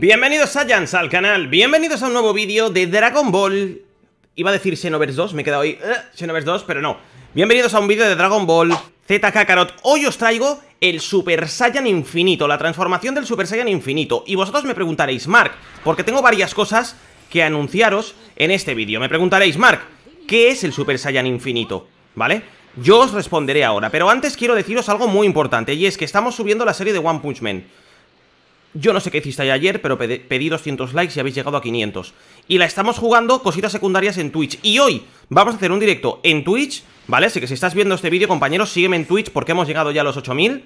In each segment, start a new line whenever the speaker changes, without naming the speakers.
Bienvenidos Saiyans al canal, bienvenidos a un nuevo vídeo de Dragon Ball Iba a decir Xenoverse 2, me he quedado ahí, eh, Xenoverse 2, pero no Bienvenidos a un vídeo de Dragon Ball Z Kakarot Hoy os traigo el Super Saiyan Infinito, la transformación del Super Saiyan Infinito Y vosotros me preguntaréis, Mark, porque tengo varias cosas que anunciaros en este vídeo Me preguntaréis, Mark, ¿qué es el Super Saiyan Infinito? ¿Vale? Yo os responderé ahora, pero antes quiero deciros algo muy importante Y es que estamos subiendo la serie de One Punch Man yo no sé qué hiciste ayer, pero pedí 200 likes y habéis llegado a 500. Y la estamos jugando cositas secundarias en Twitch. Y hoy vamos a hacer un directo en Twitch, ¿vale? Así que si estás viendo este vídeo, compañeros, sígueme en Twitch porque hemos llegado ya a los 8000.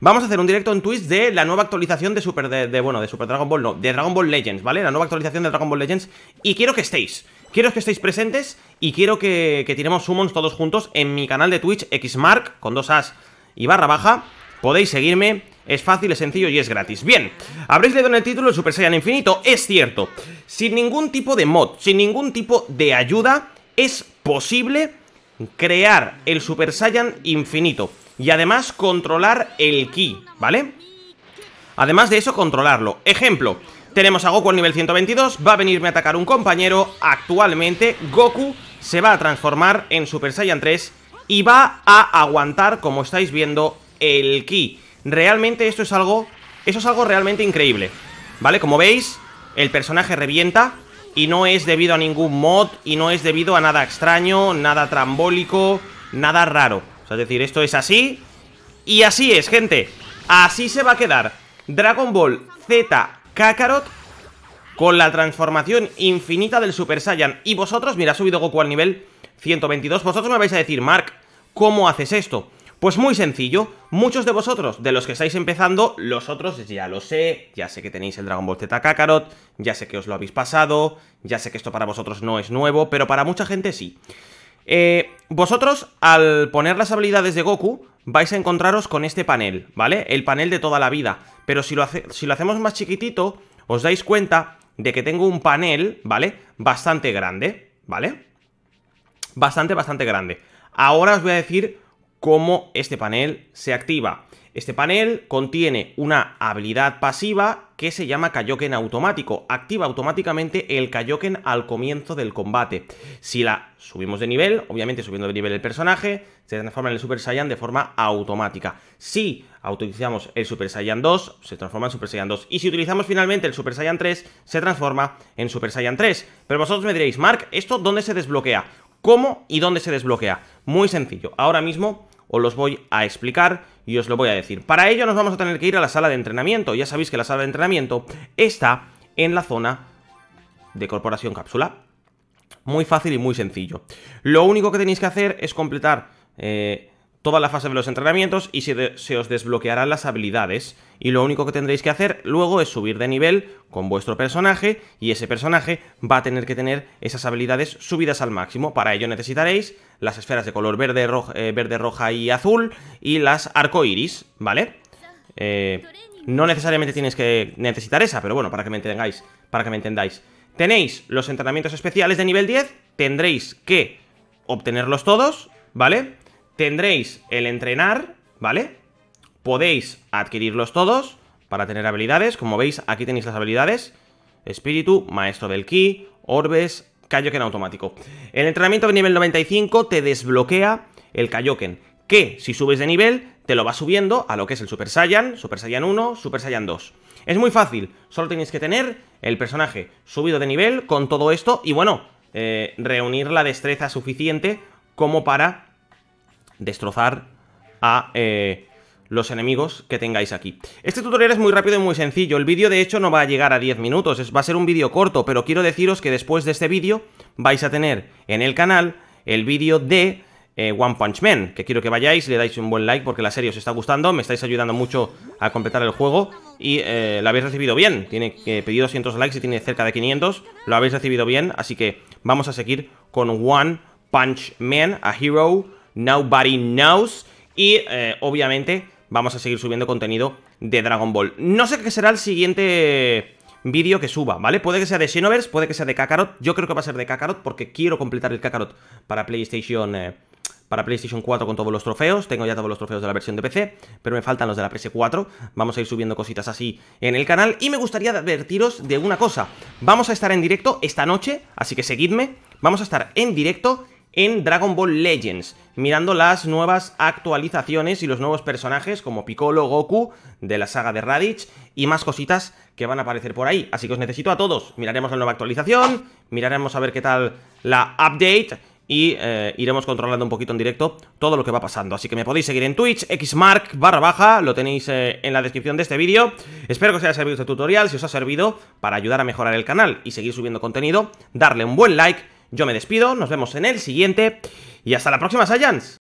Vamos a hacer un directo en Twitch de la nueva actualización de Super... De, bueno, de Super Dragon Ball, no, de Dragon Ball Legends, ¿vale? La nueva actualización de Dragon Ball Legends. Y quiero que estéis. Quiero que estéis presentes y quiero que, que tiremos summons todos juntos en mi canal de Twitch, Xmark, con dos as y barra baja. Podéis seguirme, es fácil, es sencillo y es gratis. Bien, habréis leído en el título el Super Saiyan Infinito, es cierto. Sin ningún tipo de mod, sin ningún tipo de ayuda, es posible crear el Super Saiyan Infinito. Y además controlar el Ki, ¿vale? Además de eso, controlarlo. Ejemplo, tenemos a Goku al nivel 122, va a venirme a atacar un compañero. Actualmente, Goku se va a transformar en Super Saiyan 3 y va a aguantar, como estáis viendo, el Ki. Realmente esto es algo... Eso es algo realmente increíble ¿Vale? Como veis, el personaje revienta Y no es debido a ningún mod Y no es debido a nada extraño Nada trambólico, nada raro o sea, Es decir, esto es así Y así es, gente Así se va a quedar Dragon Ball Z Kakarot Con la transformación infinita del Super Saiyan Y vosotros, mira, ha subido Goku al nivel 122 Vosotros me vais a decir, Mark, ¿cómo haces esto? Pues muy sencillo, muchos de vosotros, de los que estáis empezando, los otros ya lo sé, ya sé que tenéis el Dragon Ball Z Kakarot, ya sé que os lo habéis pasado, ya sé que esto para vosotros no es nuevo, pero para mucha gente sí. Eh, vosotros, al poner las habilidades de Goku, vais a encontraros con este panel, ¿vale? El panel de toda la vida. Pero si lo, si lo hacemos más chiquitito, os dais cuenta de que tengo un panel, ¿vale? Bastante grande, ¿vale? Bastante, bastante grande. Ahora os voy a decir cómo este panel se activa. Este panel contiene una habilidad pasiva que se llama Kaioken automático. Activa automáticamente el Kaioken al comienzo del combate. Si la subimos de nivel, obviamente subiendo de nivel el personaje, se transforma en el Super Saiyan de forma automática. Si utilizamos el Super Saiyan 2, se transforma en Super Saiyan 2. Y si utilizamos finalmente el Super Saiyan 3, se transforma en Super Saiyan 3. Pero vosotros me diréis, Mark, ¿esto dónde se desbloquea? ¿Cómo y dónde se desbloquea? Muy sencillo. Ahora mismo os los voy a explicar y os lo voy a decir. Para ello nos vamos a tener que ir a la sala de entrenamiento. Ya sabéis que la sala de entrenamiento está en la zona de Corporación Cápsula. Muy fácil y muy sencillo. Lo único que tenéis que hacer es completar eh, toda la fase de los entrenamientos y se, os desbloquearán las habilidades. Y lo único que tendréis que hacer luego es subir de nivel con vuestro personaje y ese personaje va a tener que tener esas habilidades subidas al máximo. Para ello necesitaréis las esferas de color verde, roja, eh, verde, roja y azul y las arcoiris, ¿vale? Eh, no necesariamente tienes que necesitar esa, pero bueno, para que me entendáis, para que me entendáis. Tenéis los entrenamientos especiales de nivel 10, tendréis que obtenerlos todos, ¿vale? Tendréis el entrenar, ¿vale? Podéis adquirirlos todos para tener habilidades. Como veis, aquí tenéis las habilidades. Espíritu, Maestro del Ki, Orbes, Kaioken automático. El entrenamiento de nivel 95 te desbloquea el Kaioken, que si subes de nivel te lo va subiendo a lo que es el Super Saiyan, Super Saiyan 1, Super Saiyan 2. Es muy fácil, solo tenéis que tener el personaje subido de nivel con todo esto y bueno, eh, reunir la destreza suficiente como para destrozar a eh, los enemigos que tengáis aquí. Este tutorial es muy rápido y muy sencillo. El vídeo, de hecho, no va a llegar a 10 minutos. Es, va a ser un vídeo corto, pero quiero deciros que después de este vídeo vais a tener en el canal el vídeo de... Eh, One Punch Man, que quiero que vayáis, le dais un buen like porque la serie os está gustando, me estáis ayudando mucho a completar el juego y eh, lo habéis recibido bien, tiene que pedir 200 likes y tiene cerca de 500, lo habéis recibido bien, así que vamos a seguir con One Punch Man, a Hero Nobody Knows. Y eh, obviamente vamos a seguir subiendo contenido de Dragon Ball. No sé qué será el siguiente vídeo que suba, ¿vale? Puede que sea de Xenoverse, puede que sea de Kakarot. Yo creo que va a ser de Kakarot porque quiero completar el Kakarot para PlayStation... Eh, para PlayStation 4 con todos los trofeos, tengo ya todos los trofeos de la versión de PC, pero me faltan los de la PS4, vamos a ir subiendo cositas así en el canal y me gustaría advertiros de una cosa, vamos a estar en directo esta noche, así que seguidme, vamos a estar en directo en Dragon Ball Legends, mirando las nuevas actualizaciones y los nuevos personajes como Piccolo, Goku, de la saga de Raditz y más cositas que van a aparecer por ahí. Así que os necesito a todos. Miraremos la nueva actualización, miraremos a ver qué tal la update y eh, iremos controlando un poquito en directo todo lo que va pasando. Así que me podéis seguir en Twitch, xmark barra baja, lo tenéis eh, en la descripción de este vídeo. Espero que os haya servido este tutorial, si os ha servido para ayudar a mejorar el canal y seguir subiendo contenido, darle un buen like yo me despido, nos vemos en el siguiente y hasta la próxima, Saiyans.